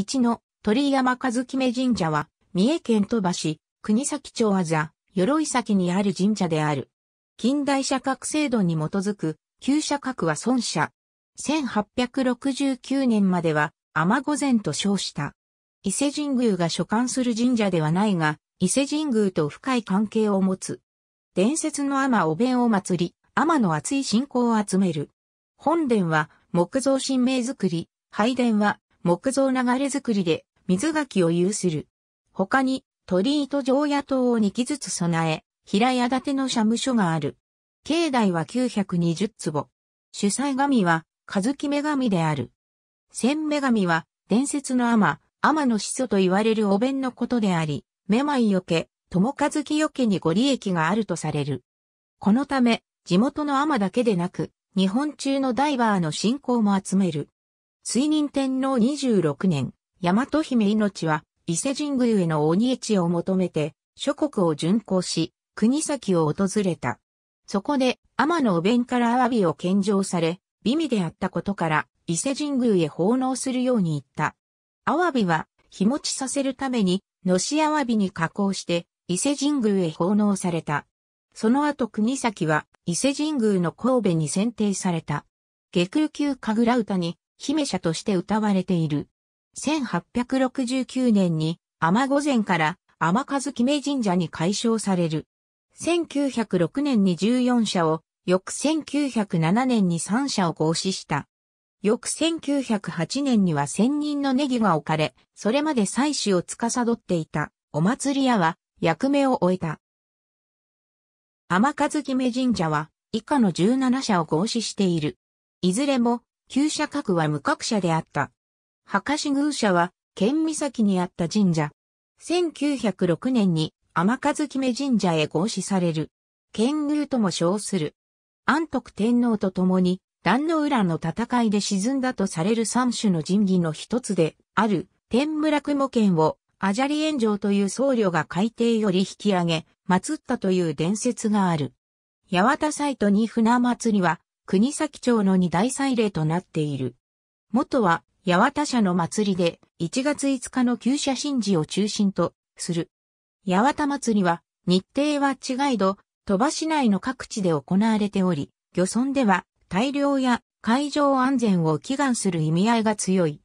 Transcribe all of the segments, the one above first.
一の鳥山和姫神社は、三重県鳥羽市、国崎町あざ、鎧崎にある神社である。近代社格制度に基づく、旧社格は孫社。1869年までは、天御前と称した。伊勢神宮が所管する神社ではないが、伊勢神宮と深い関係を持つ。伝説の天お弁を祭り、天の熱い信仰を集める。本殿は木造神明造り、拝殿は木造流れ作りで水垣を有する。他に鳥居と城野島を2基ずつ備え、平屋建ての社務所がある。境内は920坪。主催神は、和木女神である。千女神は、伝説の天、天の始祖と言われるお弁のことであり、めまいよけ、友和木よけにご利益があるとされる。このため、地元の天だけでなく、日本中のダイバーの信仰も集める。水任天皇26年、大和姫命は、伊勢神宮への鬼越を求めて、諸国を巡行し、国崎を訪れた。そこで、天のお弁からアワビを献上され、美味であったことから、伊勢神宮へ奉納するように言った。アワビは、日持ちさせるために、のしアワビに加工して、伊勢神宮へ奉納された。その後国崎は、伊勢神宮の神戸に選定された。下空級神楽歌に、姫社として歌われている。1869年に天御前から天和姫神社に改称される。1906年に14社を、翌1907年に3社を合祀した。翌1908年には千人のネギが置かれ、それまで祭祀を司っていたお祭り屋は役目を終えた。天和姫神社は以下の17社を合祀している。いずれも旧社格は無格社であった。博士宮社は、県岬にあった神社。1906年に天数姫神社へ合祀される。県宮とも称する。安徳天皇と共に、壇の浦の戦いで沈んだとされる三種の神器の一つである天村雲剣をアジャリ炎上という僧侶が海底より引き上げ、祀ったという伝説がある。八幡サイトに船祭りは国崎町の二大祭礼となっている。元は、八幡社の祭りで、1月5日の旧社神事を中心とする。八幡祭りは、日程は違いど、鳥羽市内の各地で行われており、漁村では、大量や海上安全を祈願する意味合いが強い。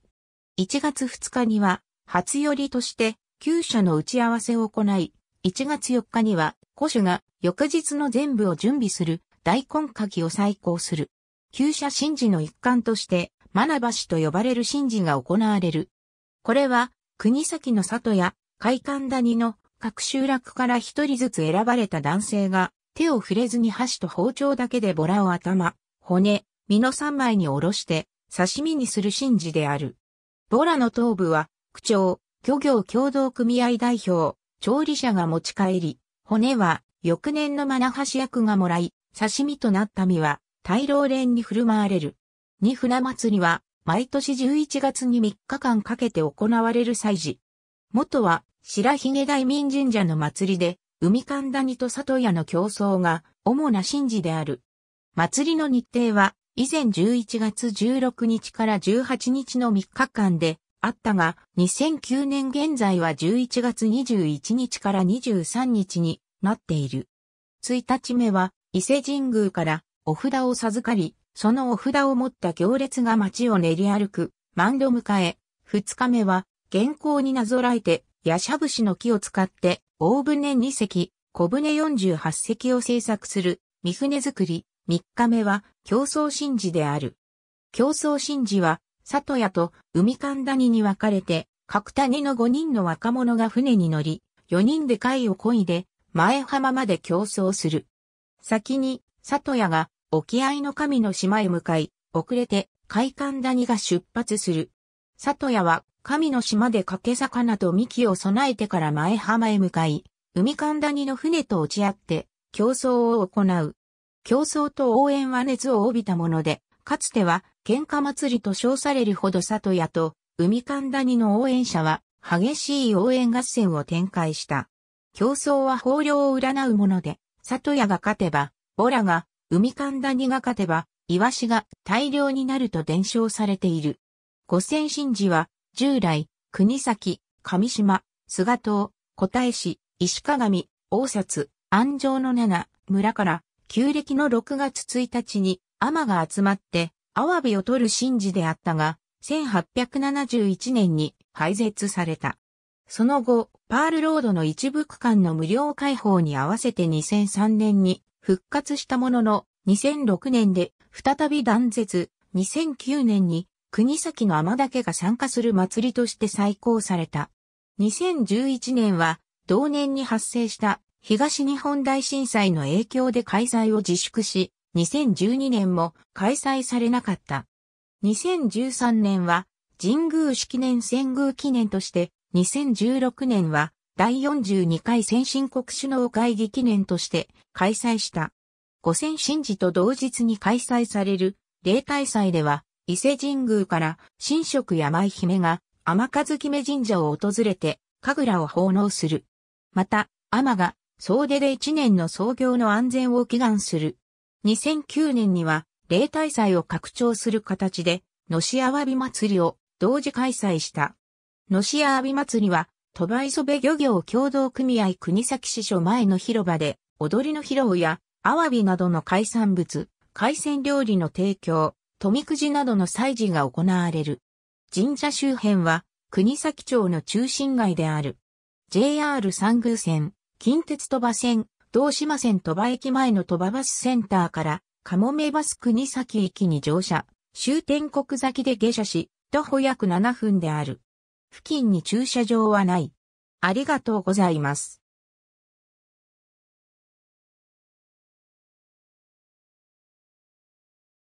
1月2日には、初寄りとして、旧社の打ち合わせを行い、1月4日には、古種が翌日の全部を準備する大根書を再興する。旧社神事の一環として、マナ橋と呼ばれる神事が行われる。これは、国崎の里や、海間谷の各集落から一人ずつ選ばれた男性が、手を触れずに箸と包丁だけでボラを頭、骨、身の三枚におろして、刺身にする神事である。ボラの頭部は、区長、漁業協同組合代表、調理者が持ち帰り、骨は、翌年のマナハシ役がもらい、刺身となった身は、大老連に振る舞われる。二船祭りは、毎年11月に3日間かけて行われる祭事。元は、白髭大民神社の祭りで、海神谷と里屋の競争が、主な神事である。祭りの日程は、以前11月16日から18日の3日間で、あったが、2009年現在は11月21日から23日になっている。1日目は伊勢神宮からお札を授かり、そのお札を持った行列が街を練り歩く、万度迎え、二日目は、原稿になぞらえて、ヤシャブシの木を使って、大船二隻、小舟十八隻を製作する、三船作り、三日目は、競争神事である。競争神事は、里屋と海神谷に分かれて、各谷の五人の若者が船に乗り、四人で貝を漕いで、前浜まで競争する。先に、里谷が、沖合の神の島へ向かい、遅れて、海岸谷が出発する。里谷は、神の島で掛け魚と幹を備えてから前浜へ向かい、海岸谷の船と落ち合って、競争を行う。競争と応援は熱を帯びたもので、かつては、喧嘩祭りと称されるほど里谷と、海岸谷の応援者は、激しい応援合戦を展開した。競争は豊漁を占うもので、里屋が勝てば、ボラが、海神谷が勝てば、イワシが大量になると伝承されている。五千神事は、従来、国崎、上島、菅島、小太子、石鏡、大札、安城の七、村から、旧暦の6月1日に、天が集まって、アワビを取る神事であったが、1871年に廃絶された。その後、パールロードの一部区間の無料開放に合わせて2003年に復活したものの、2006年で再び断絶、2009年に国崎の天岳が参加する祭りとして再興された。2011年は同年に発生した東日本大震災の影響で開催を自粛し、2012年も開催されなかった。2013年は神宮式年遷宮記念として2016年は第42回先進国首脳会議記念として開催した。五千神事と同日に開催される例大祭では伊勢神宮から神職や舞姫が天和姫神社を訪れて神楽を奉納する。また、天が総出で1年の創業の安全を祈願する。2009年には例大祭を拡張する形で、のしあわび祭りを同時開催した。のしアび祭りは、鳥羽磯部漁業協同組合国崎支所前の広場で、踊りの披露や、アワビなどの海産物、海鮮料理の提供、富くじなどの祭事が行われる。神社周辺は、国崎町の中心街である。JR 三宮線、近鉄鳥羽線、道島線鳥羽駅前の鳥羽バスセンターから、かもめバス国崎駅に乗車、終点国崎で下車し、徒歩約7分である。付近に駐車場はない。ありがとうございます。